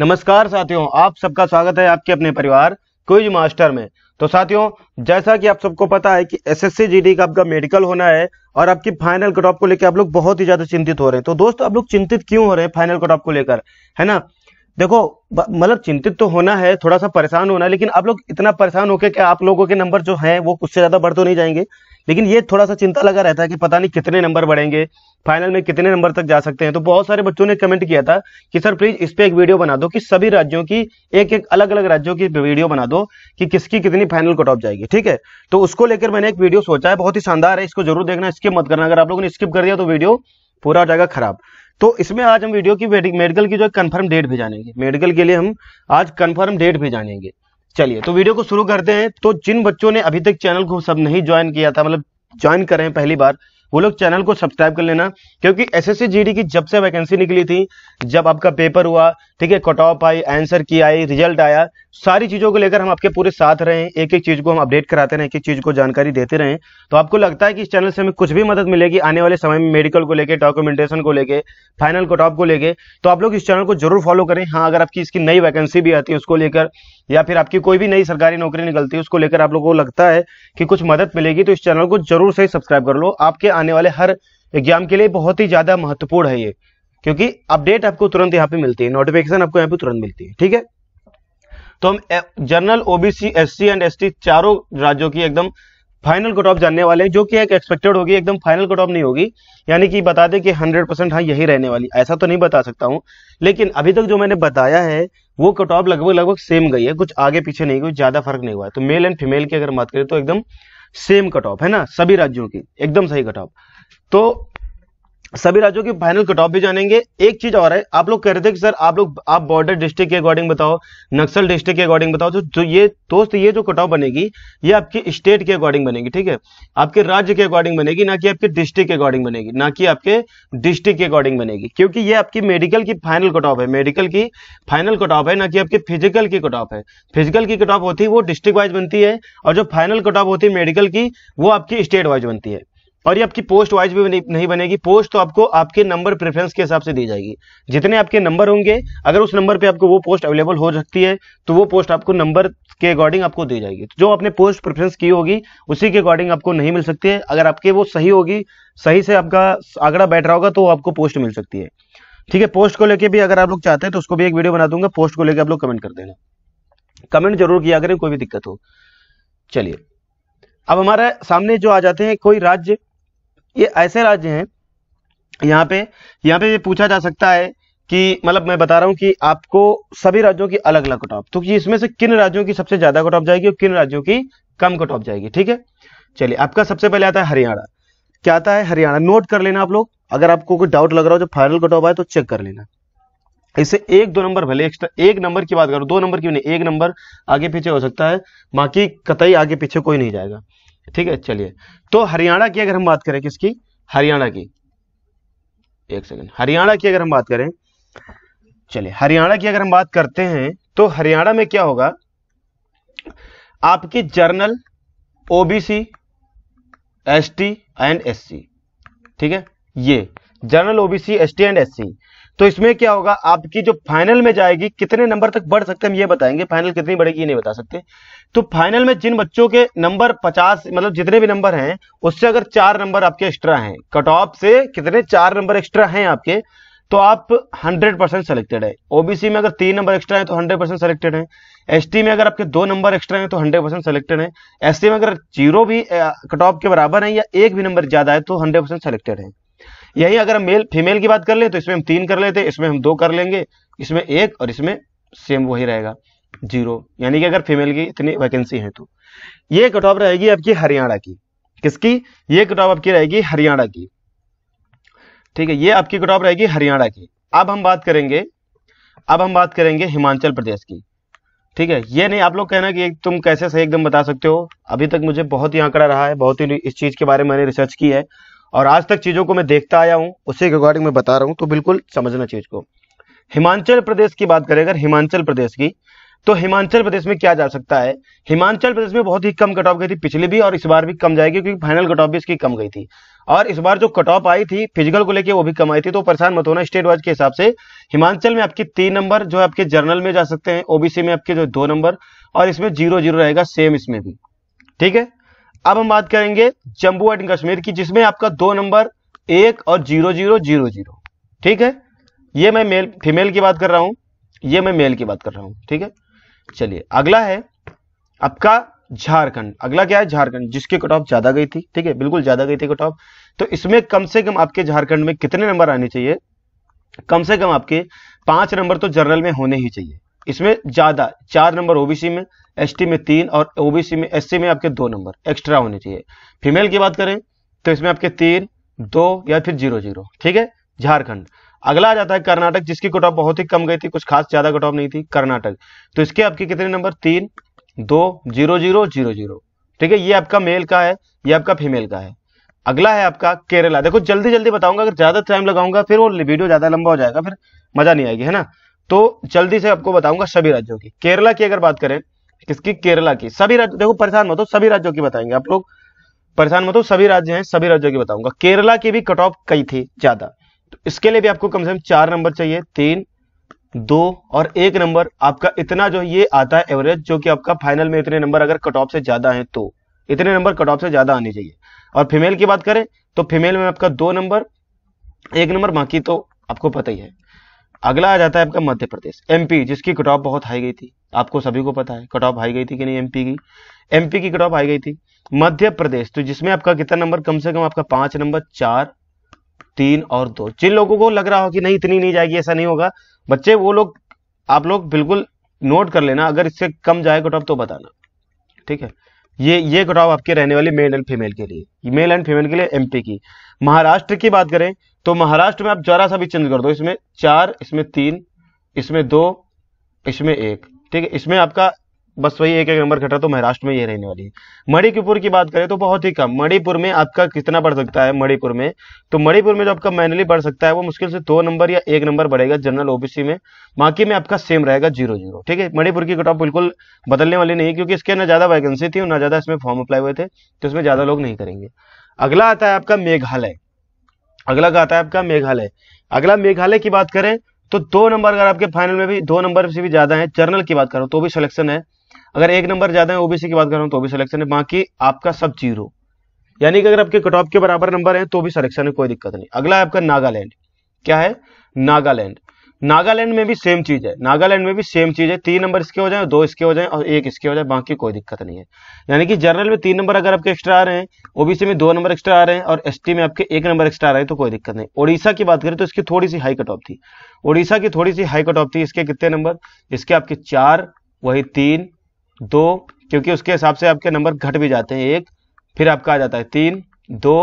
नमस्कार साथियों आप सबका स्वागत है आपके अपने परिवार क्विज मास्टर में तो साथियों जैसा कि आप सबको पता है कि एसएससी जीडी का आपका मेडिकल होना है और आपकी फाइनल कट ऑफ को लेकर आप लोग बहुत ही ज्यादा चिंतित हो रहे हैं तो दोस्तों आप लोग चिंतित क्यों हो रहे हैं फाइनल कट ऑफ को लेकर है ना देखो मतलब चिंतित तो होना है थोड़ा सा परेशान होना है लेकिन आप लोग इतना परेशान होकर आप लोगों के नंबर जो है वो कुछ से ज्यादा बढ़ तो नहीं जाएंगे लेकिन ये थोड़ा सा चिंता लगा रहता है कि पता नहीं कितने नंबर बढ़ेंगे फाइनल में कितने नंबर तक जा सकते हैं तो बहुत सारे बच्चों ने कमेंट किया था कि सर प्लीज इस पर एक वीडियो बना दो कि सभी राज्यों की एक एक अलग अलग राज्यों की वीडियो बना दो कि किसकी कितनी फाइनल कट ऑफ जाएगी ठीक है तो उसको लेकर मैंने एक वीडियो सोचा है बहुत ही शानदार है इसको जरूर देखना स्किप मत करना अगर आप लोगों ने स्किप कर दिया तो वीडियो पूरा हो जाएगा खराब तो इसमें आज हम वीडियो की मेडिकल की जो कंफर्म डेट भी जानेंगे मेडिकल के लिए हम आज कंफर्म डेट भी जानेंगे चलिए तो वीडियो को शुरू करते हैं तो जिन बच्चों ने अभी तक चैनल को सब नहीं ज्वाइन किया था मतलब ज्वाइन करें पहली बार वो लोग चैनल को सब्सक्राइब कर लेना क्योंकि एसएससी जीडी की जब से वैकेंसी निकली थी जब आपका पेपर हुआ ठीक है कट ऑफ आई आंसर की आई रिजल्ट आया सारी चीज़ों को लेकर हम आपके पूरे साथ रहे एक एक चीज़ को हम अपडेट कराते रहे एक एक चीज़ को जानकारी देते रहे तो आपको लगता है कि इस चैनल से हमें कुछ भी मदद मिलेगी आने वाले समय में मेडिकल को लेकर डॉक्यूमेंटेशन को लेकर फाइनल कट ऑफ को लेकर तो आप लोग इस चैनल को जरूर फॉलो करें हाँ अगर आपकी इसकी नई वैकेंसी भी आती है उसको लेकर या फिर आपकी कोई भी नई सरकारी नौकरी निकलती है उसको लेकर आप लोगों को लगता है कि कुछ मदद मिलेगी तो इस चैनल को जरूर से सब्सक्राइब कर लो आपके आने वाले हर एग्जाम के लिए बहुत ही ज्यादा महत्वपूर्ण है ये क्योंकि अपडेट आपको तुरंत यहाँ पे मिलती है नोटिफिकेशन आपको यहाँ पे तुरंत मिलती है ठीक है तो हम general OBC S C and S चारों राज्यों की एकदम फाइनल कट ऑफ जानने वाले हैं जो कि एक एक्सपेक्टेड होगी एकदम फाइनल कट ऑफ नहीं होगी यानी कि बता दे कि 100 परसेंट हाँ यही रहने वाली ऐसा तो नहीं बता सकता हूं लेकिन अभी तक जो मैंने बताया है वो कट ऑफ लगभग लगभग सेम गई है कुछ आगे पीछे नहीं गई ज्यादा फर्क नहीं हुआ है तो मेल एंड फीमेल की अगर बात करें तो एकदम सेम कट ऑफ है ना सभी राज्यों की एकदम सही कट ऑफ तो सभी राज्यों की फाइनल कट ऑफ भी जानेंगे एक चीज और है आप लोग कह रहे थे कि सर आप लोग आप बॉर्डर डिस्ट्रिक्ट के अकॉर्डिंग बताओ नक्सल डिस्ट्रिक्ट के अकॉर्डिंग बताओ तो जो तो ये दोस्त ये जो कट ऑफ बनेगी ये आपकी स्टेट के अकॉर्डिंग बनेगी ठीक है आपके राज्य के अकॉर्डिंग बनेगी ना कि आपके डिस्ट्रिक्ट के अकॉर्डिंग बनेगी ना कि आपके डिस्ट्रिक्ट के अकॉर्डिंग बनेगी क्योंकि ये आपकी मेडिकल की फाइनल कट ऑफ है मेडिकल की फाइनल कट ऑफ है ना कि आपके फिजिकल की कट ऑफ है फिजिकल की कट ऑफ होती है वो डिस्ट्रिक्ट वाइज बनती है और जो फाइनल कट ऑफ होती है मेडिकल की वो आपकी स्टेट वाइज बनती है और ये आपकी पोस्ट वाइज भी नहीं बनेगी पोस्ट तो आपको आपके नंबर प्रेफरेंस के हिसाब से दी जाएगी जितने आपके नंबर होंगे अगर उस नंबर पे आपको वो पोस्ट अवेलेबल हो सकती है तो वो पोस्ट आपको नंबर के अकॉर्डिंग आपको दी जाएगी तो जो आपने पोस्ट प्रेफरेंस की होगी उसी के अकॉर्डिंग आपको नहीं मिल सकती है अगर आपके वो सही होगी सही से आपका आंकड़ा बैठ रहा होगा तो आपको पोस्ट मिल सकती है ठीक है पोस्ट को लेकर भी अगर आप लोग चाहते हैं तो उसको भी एक वीडियो बना दूंगा पोस्ट को लेकर आप लोग कमेंट कर देना कमेंट जरूर किया करें कोई भी दिक्कत हो चलिए अब हमारे सामने जो आ जाते हैं कोई राज्य ये ऐसे राज्य हैं यहाँ पे यहाँ पे ये पूछा जा सकता है कि मतलब मैं बता रहा हूँ कि आपको सभी राज्यों की अलग अलग कटॉप तो इसमें से किन राज्यों की सबसे ज्यादा कटॉप जाएगी और किन राज्यों की कम कटॉप जाएगी ठीक है चलिए आपका सबसे पहले आता है हरियाणा क्या आता है हरियाणा नोट कर लेना आप लोग अगर आपको कोई डाउट लग रहा हो जो फाइनल कटॉप आए तो चेक कर लेना इससे एक दो नंबर भले एक्स्ट्रा एक नंबर की बात करो दो नंबर की नहीं एक नंबर आगे पीछे हो सकता है बाकी कतई आगे पीछे कोई नहीं जाएगा ठीक है चलिए तो हरियाणा की अगर हम बात करें किसकी हरियाणा की एक सेकेंड हरियाणा की अगर हम बात करें चलिए हरियाणा की अगर हम बात करते हैं तो हरियाणा में क्या होगा आपकी general OBC ST and SC ठीक है ये general OBC ST and SC तो इसमें क्या होगा आपकी जो फाइनल में जाएगी कितने नंबर तक बढ़ सकते हम ये बताएंगे फाइनल कितनी बढ़ेगी ये नहीं बता सकते तो फाइनल में जिन बच्चों के नंबर पचास मतलब जितने भी नंबर हैं उससे अगर चार नंबर आपके एक्स्ट्रा हैं कट ऑफ से कितने चार नंबर एक्स्ट्रा हैं आपके तो आप हंड्रेड परसेंट सेलेक्टेड है ओबीसी में अगर तीन नंबर एक्स्ट्रा है तो हंड्रेड परसेंट सेलेक्टेड है एस में अगर आपके दो नंबर एक्स्ट्रा है तो हंड्रेड परसेंट सेलेक्टेड है एस में अगर जीरो भी कट ऑफ के बराबर है या एक भी नंबर ज्यादा है तो हंड्रेड परसेंट सेलेक्टेड है यही अगर हम मेल फीमेल की बात कर ले तो इसमें हम तीन कर लेते इसमें हम दो कर लेंगे इसमें एक और इसमें सेम वही रहेगा जीरो यानी कि अगर फीमेल की इतनी वैकेंसी है तो ये कट ऑफ रहेगी आपकी हरियाणा की किसकी ये कट ऑफ आपकी रहेगी हरियाणा की ठीक है ये आपकी कट ऑफ रहेगी हरियाणा की अब हम बात करेंगे अब हम बात करेंगे हिमाचल प्रदेश की ठीक है ये नहीं आप लोग कहना कि तुम कैसे सही एकदम बता सकते हो अभी तक मुझे बहुत ही आंकड़ा रहा है बहुत ही इस चीज़ के बारे में मैंने रिसर्च की है और आज तक चीज़ों को मैं देखता आया हूँ उसी के अकॉर्डिंग मैं बता रहा हूं तो बिल्कुल समझना चीज़ को हिमाचल प्रदेश की बात करें अगर हिमाचल प्रदेश की तो हिमाचल प्रदेश में क्या जा सकता है हिमाचल प्रदेश में बहुत ही कम कट ऑफ गई थी पिछले भी और इस बार भी कम जाएगी क्योंकि फाइनल कट ऑफ भी इसकी कम गई थी और इस बार जो कट ऑफ आई थी फिजिकल को लेके वो भी कम आई थी तो परेशान मत होना स्टेट वाइज के हिसाब से हिमाचल में आपकी तीन नंबर जो आपके जर्नल में जा सकते हैं ओबीसी में आपके जो दो नंबर और इसमें जीरो जीरो रहेगा सेम इसमें भी ठीक है अब हम बात करेंगे जम्मू एंड कश्मीर की जिसमें आपका दो नंबर एक और जीरो जीरो जीरो जीरो ठीक है ये मैं मेल फीमेल की बात कर रहा हूं ये मैं मेल की बात कर रहा हूं ठीक है चलिए अगला है आपका झारखंड अगला क्या है झारखंड जिसकी कट ऑफ ज्यादा गई थी ठीक है बिल्कुल ज्यादा गई थी कट ऑफ तो इसमें कम से कम आपके झारखंड में कितने नंबर आने चाहिए कम से कम आपके पांच नंबर तो जर्नल में होने ही चाहिए इसमें ज़्यादा चार नंबर ओबीसी में एस में तीन और ओबीसी में एस में आपके दो नंबर एक्स्ट्रा होने चाहिए फीमेल की बात करें तो इसमें आपके तीन दो या फिर जीरो जीरो ठीक है झारखंड अगला आ जाता है कर्नाटक जिसकी कट ऑफ बहुत ही कम गई थी कुछ खास ज्यादा कट ऑफ नहीं थी कर्नाटक तो इसके आपके कितने नंबर तीन दो जीरो जीरो जीरो जीरो ठीक है ये आपका मेल का है ये आपका फीमेल का है अगला है आपका केरला देखो जल्दी जल्दी बताऊंगा अगर ज्यादा टाइम लगाऊंगा फिर वो वीडियो ज्यादा लंबा हो जाएगा फिर मजा नहीं आएगी है ना तो जल्दी से आपको बताऊंगा सभी राज्यों की केरला की अगर बात करें किसकी केरला की सभी राज्य देखो परेशान मतो सभी राज्यों की बताएंगे आप लोग परेशान मत सभी राज्य हैं सभी राज्यों की बताऊंगा केरला की भी कट ऑफ कई थी ज्यादा तो इसके लिए भी आपको कम से कम चार नंबर चाहिए तीन दो और एक नंबर आपका इतना जो ये आता है एवरेज जो कि आपका फाइनल में इतने नंबर अगर कट ऑफ से ज्यादा है तो इतने नंबर कट ऑफ से ज्यादा आने चाहिए और फीमेल की बात करें तो फीमेल में आपका दो नंबर एक नंबर बाकी तो आपको पता ही है अगला आ जाता है आपका मध्य प्रदेश एमपी जिसकी कट ऑफ बहुत हाई गई थी आपको सभी को पता है कट ऑफ हाई गई थी कि नहीं एमपी की एमपी की कट ऑफ हाई गई थी मध्य प्रदेश तो जिसमें आपका कितना नंबर कम से कम आपका पांच नंबर चार तीन और दो जिन लोगों को लग रहा हो कि नहीं इतनी नहीं जाएगी ऐसा नहीं होगा बच्चे वो लोग आप लोग बिल्कुल नोट कर लेना अगर इससे कम जाए कट ऑफ तो बताना ठीक है ये ये कट ऑफ आपके रहने वाली मेल एंड फीमेल के लिए मेल एंड फीमेल के लिए एमपी की महाराष्ट्र की बात करें तो महाराष्ट्र में आप जरा सा भी चेंज कर दो इसमें चार इसमें तीन इसमें दो इसमें एक ठीक है इसमें आपका बस वही एक एक नंबर घटा तो महाराष्ट्र में ये रहने वाली है मणिपुर की बात करें तो बहुत ही कम मणिपुर में आपका कितना बढ़ सकता है मणिपुर में तो मणिपुर में जो आपका मैनली बढ़ सकता है वो मुश्किल से दो नंबर या एक नंबर बढ़ेगा जनरल ओबीसी में बाकी में आपका सेम रहेगा जीरो जीरो ठीक है मणिपुर की कट ऑफ बिल्कुल बदलने वाली नहीं क्योंकि इसके ना ज्यादा वैकेंसी थी और ना ज्यादा इसमें फॉर्म अप्लाई हुए थे तो इसमें ज्यादा लोग नहीं करेंगे अगला आता है आपका मेघालय अगला का आता है आपका मेघालय अगला मेघालय की बात करें तो दो नंबर अगर आपके फाइनल में भी दो नंबर से भी ज्यादा है जर्नल की बात करो तो भी सिलेक्शन है अगर एक नंबर ज्यादा है ओबीसी की बात करो तो भी सिलेक्शन है बाकी आपका सब जीरो यानी कि अगर आपके कट ऑफ के बराबर नंबर है तो भी सिलेक्शन है कोई दिक्कत नहीं अगला है आपका नागालैंड क्या है नागालैंड नागालैंड में भी सेम चीज है नागालैंड में भी सेम चीज है तीन नंबर इसके हो जाए दो इसके हो जाए और एक इसके हो जाए बाकी कोई दिक्कत नहीं है यानी कि जनरल में तीन नंबर अगर आपके एक्स्ट्रा आ रहे हैं ओबीसी में दो नंबर एक्स्ट्रा आ रहे हैं और एसटी में आपके एक नंबर एक्स्ट्रा आ रहे हैं तो कोई दिक्कत नहीं ओडिशा की बात करें तो इसकी थोड़ी सी हाई कट ऑफ थी उड़ीसा की थोड़ी सी हाई कट ऑफ थी इसके कितने नंबर इसके आपके चार वही तीन दो क्योंकि उसके हिसाब से आपके नंबर घट भी जाते हैं एक फिर आपका आ जाता है तीन दो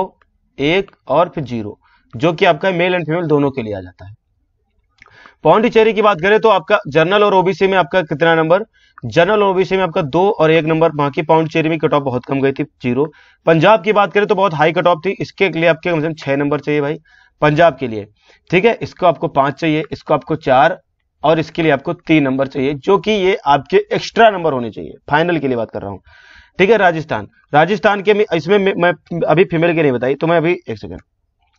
एक और फिर जीरो जो कि आपका मेल एंड फीमेल दोनों के लिए आ जाता है पौंडीचेरी की बात करें तो आपका जनरल और ओबीसी में आपका कितना नंबर जनरल और ओबीसी में आपका दो और एक नंबर वहां की पौंडीचेरी में कट ऑफ बहुत कम गई थी जीरो पंजाब की बात करें तो बहुत हाई कट ऑफ थी इसके लिए आपके कम से कम छह नंबर चाहिए भाई पंजाब के लिए ठीक है इसको आपको पांच चाहिए इसको आपको चार और इसके लिए आपको तीन नंबर चाहिए जो कि ये आपके एक्स्ट्रा नंबर होने चाहिए फाइनल के लिए बात कर रहा हूं ठीक है राजस्थान राजस्थान के इसमें मैं अभी फीमेल के नहीं बताई तो मैं अभी एक सेकेंड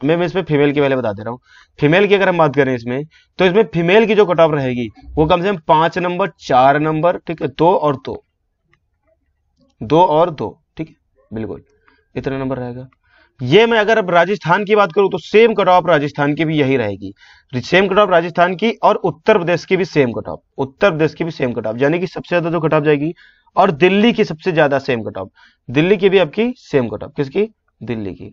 मैं इसमें फीमेल की पहले बता दे रहा हूँ फीमेल की अगर हम बात करें इसमें तो इसमें फीमेल की जो कट ऑफ रहेगी वो कम से कम पांच नंबर चार नंबर ठीक है दो और दो दो और दो ठीक है बिल्कुल इतना नंबर रहेगा ये मैं अगर अब राजस्थान की बात करूं तो सेम कट ऑफ राजस्थान की भी यही रहेगी सेम कट ऑफ राजस्थान की और उत्तर प्रदेश की भी same cut off Uttar Pradesh की भी सेम कट ऑफ यानी कि सबसे ज्यादा जो कट ऑफ जाएगी और दिल्ली की सबसे ज्यादा सेम कट ऑफ दिल्ली की भी आपकी सेम कट ऑफ किसकी दिल्ली की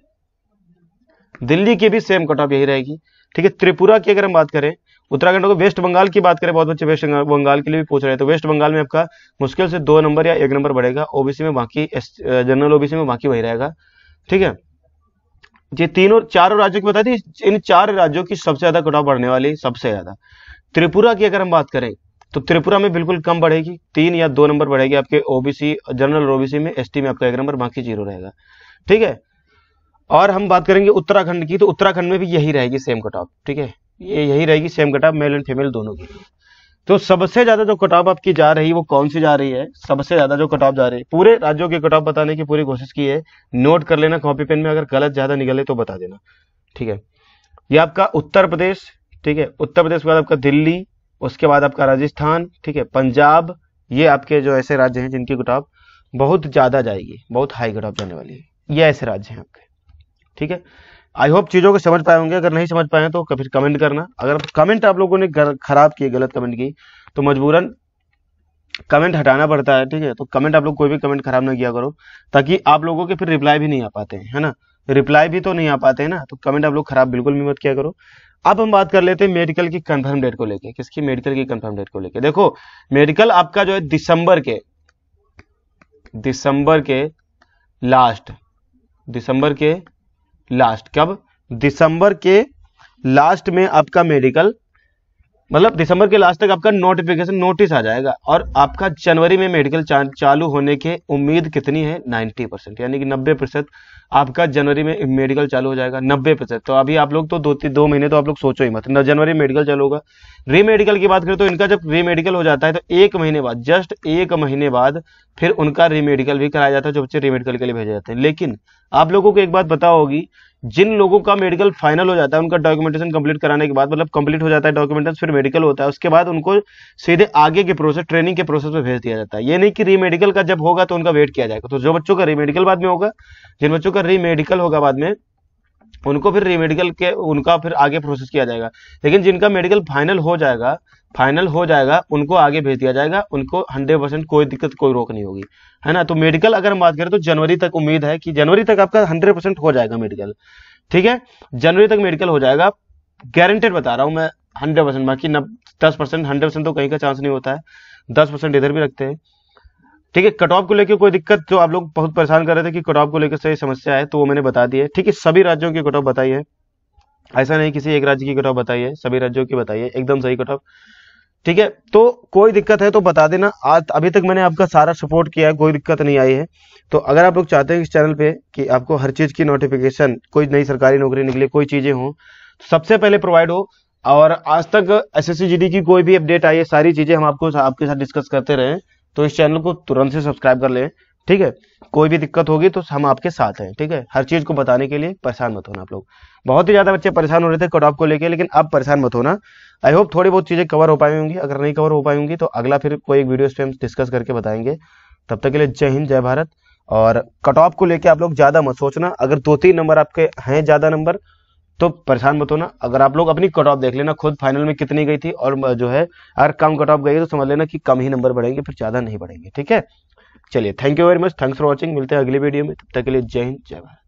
दिल्ली की भी सेम कट ऑफ यही रहेगी ठीक है त्रिपुरा की अगर हम बात करें उत्तराखंड को वेस्ट बंगाल की बात करें बहुत बच्चे वेस्ट बंगाल के लिए भी पूछ रहे हैं तो वेस्ट बंगाल में आपका मुश्किल से दो नंबर या एक नंबर बढ़ेगा ओबीसी में बाकी जनरल ओबीसी में बाकी वही रहेगा ठीक है ये तीनों चारों राज्यों की बता दी इन चार राज्यों की सबसे ज्यादा कट ऑफ बढ़ने वाली सबसे ज्यादा त्रिपुरा की अगर हम बात करें तो त्रिपुरा में बिल्कुल कम बढ़ेगी तीन या दो नंबर बढ़ेगी आपके ओबीसी जनरल ओबीसी में एसटी में आपका एक नंबर बाकी जीरो रहेगा ठीक है और हम बात करेंगे उत्तराखंड की तो उत्तराखंड में भी यही रहेगी सेम कट ऑफ ठीक है ये यही रहेगी same cut off male and female दोनों की तो सबसे ज्यादा जो कट ऑफ आपकी जा रही है वो कौन सी जा रही है सबसे ज्यादा जो कट ऑफ जा रही है पूरे राज्यों के कट ऑफ बताने की पूरी कोशिश की है नोट कर लेना कॉपी पेन में अगर गलत ज्यादा निकले तो बता देना ठीक है ये आपका उत्तर प्रदेश ठीक है उत्तर प्रदेश के बाद आपका दिल्ली उसके बाद आपका राजस्थान ठीक है पंजाब ये आपके जो ऐसे राज्य हैं जिनकी कट ऑफ बहुत ज्यादा जाएगी बहुत हाई कट ऑफ जाने वाली है ये ऐसे राज्य हैं आपके ठीक है आई होप चीज़ों को समझ पाए होंगे अगर नहीं समझ पाए तो फिर कमेंट करना अगर कमेंट आप लोगों ने खराब किए गलत कमेंट की तो मजबूरन कमेंट हटाना पड़ता है ठीक है तो कमेंट आप लोग कोई भी कमेंट खराब ना किया करो ताकि आप लोगों के फिर रिप्लाई भी नहीं आ पाते हैं है ना रिप्लाई भी तो नहीं आ पाते हैं ना तो कमेंट आप लोग खराब बिल्कुल भी मत किया करो अब हम बात कर लेते हैं मेडिकल की कंफर्म डेट को लेके किसकी मेडिकल की कंफर्म डेट को लेके देखो मेडिकल आपका जो है दिसंबर के दिसंबर के लास्ट दिसंबर के लास्ट कब दिसंबर के लास्ट में आपका मेडिकल मतलब दिसंबर के लास्ट तक आपका नोटिफिकेशन नोटिस आ जाएगा और आपका जनवरी में मेडिकल चा, चालू होने के उम्मीद कितनी है 90 परसेंट यानी कि 90 परसेंट आपका जनवरी में मेडिकल चालू हो जाएगा नब्बे परसेंट तो अभी आप लोग तो दो तीन दो महीने तो आप लोग सोचो ही मत न जनवरी मेडिकल चालू होगा री मेडिकल की बात करें तो इनका जब री मेडिकल हो जाता है तो एक महीने बाद जस्ट एक महीने बाद फिर उनका री मेडिकल भी कराया जाता है जो बच्चे री मेडिकल के लिए भेजे जाते हैं लेकिन आप लोगों को एक बात बताओगी होगी जिन लोगों का मेडिकल फाइनल हो जाता है उनका डॉक्यूमेंटेशन कंप्लीट कराने के बाद मतलब कंप्लीट हो जाता है डॉक्यूमेंटेशन फिर मेडिकल होता है उसके बाद उनको सीधे आगे के प्रोसेस ट्रेनिंग के प्रोसेस में भेज दिया जाता है ये नहीं कि रीमेडिकल का जब होगा तो उनका वेट किया जाएगा तो जो बच्चों का रीमेडिकल बाद में होगा जिन बच्चों का रीमेडिकल होगा बाद में उनको फिर रिमेडिकल के उनका फिर आगे प्रोसेस किया जाएगा लेकिन जिनका मेडिकल फाइनल हो जाएगा फाइनल हो जाएगा उनको आगे भेज दिया जाएगा उनको हंड्रेड परसेंट कोई दिक्कत कोई रोक नहीं होगी है ना तो मेडिकल अगर हम बात करें तो जनवरी तक उम्मीद है कि जनवरी तक आपका हंड्रेड परसेंट हो जाएगा मेडिकल ठीक है जनवरी तक मेडिकल हो जाएगा गारंटेड बता रहा हूँ मैं हंड्रेड परसेंट बाकी दस परसेंट हंड्रेड परसेंट तो कहीं का चांस नहीं होता है दस परसेंट इधर भी रखते हैं ठीक है कट ऑफ को लेकर कोई दिक्कत जो आप लोग बहुत परेशान कर रहे थे कि कट ऑफ को लेकर सही समस्या है तो वो मैंने बता दी है ठीक है सभी राज्यों की कट ऑफ बताई है ऐसा नहीं किसी एक राज्य की कट ऑफ बताई है सभी राज्यों की बताई है एकदम सही कट ऑफ ठीक है तो कोई दिक्कत है तो बता देना आज अभी तक मैंने आपका सारा सपोर्ट किया है कोई दिक्कत नहीं आई है तो अगर आप लोग चाहते हैं इस चैनल पे कि आपको हर चीज़ की नोटिफिकेशन कोई नई सरकारी नौकरी निकले कोई चीज़ें हो तो सबसे पहले प्रोवाइड हो और आज तक एस की कोई भी अपडेट आई है सारी चीज़ें हम आपको आपके साथ डिस्कस करते रहे तो इस चैनल को तुरंत से सब्सक्राइब कर लें ठीक है कोई भी दिक्कत होगी तो हम आपके साथ हैं ठीक है हर चीज़ को बताने के लिए परेशान मत होना आप लोग बहुत ही ज़्यादा बच्चे परेशान हो रहे थे कट ऑफ को लेकर लेकिन अब परेशान मत होना आई होप थोड़ी बहुत चीज़ें कवर हो पाई होंगी अगर नहीं कवर हो पाई होंगी तो अगला फिर कोई एक वीडियो इस पर हम डिस्कस करके बताएंगे तब तक के लिए जय हिंद जय भारत और कट ऑफ को लेकर आप लोग ज़्यादा मत सोचना अगर दो तीन नंबर आपके हैं ज़्यादा नंबर तो परेशान मत होना अगर आप लोग अपनी कट ऑफ देख लेना खुद फाइनल में कितनी गई थी और जो है अगर कम कट ऑफ गई तो समझ लेना कि कम ही नंबर बढ़ेंगे फिर ज़्यादा नहीं बढ़ेंगे ठीक है चलिए thank you very much thanks for watching मिलते हैं अगली वीडियो में तब तक के लिए जय हिंद जय भारत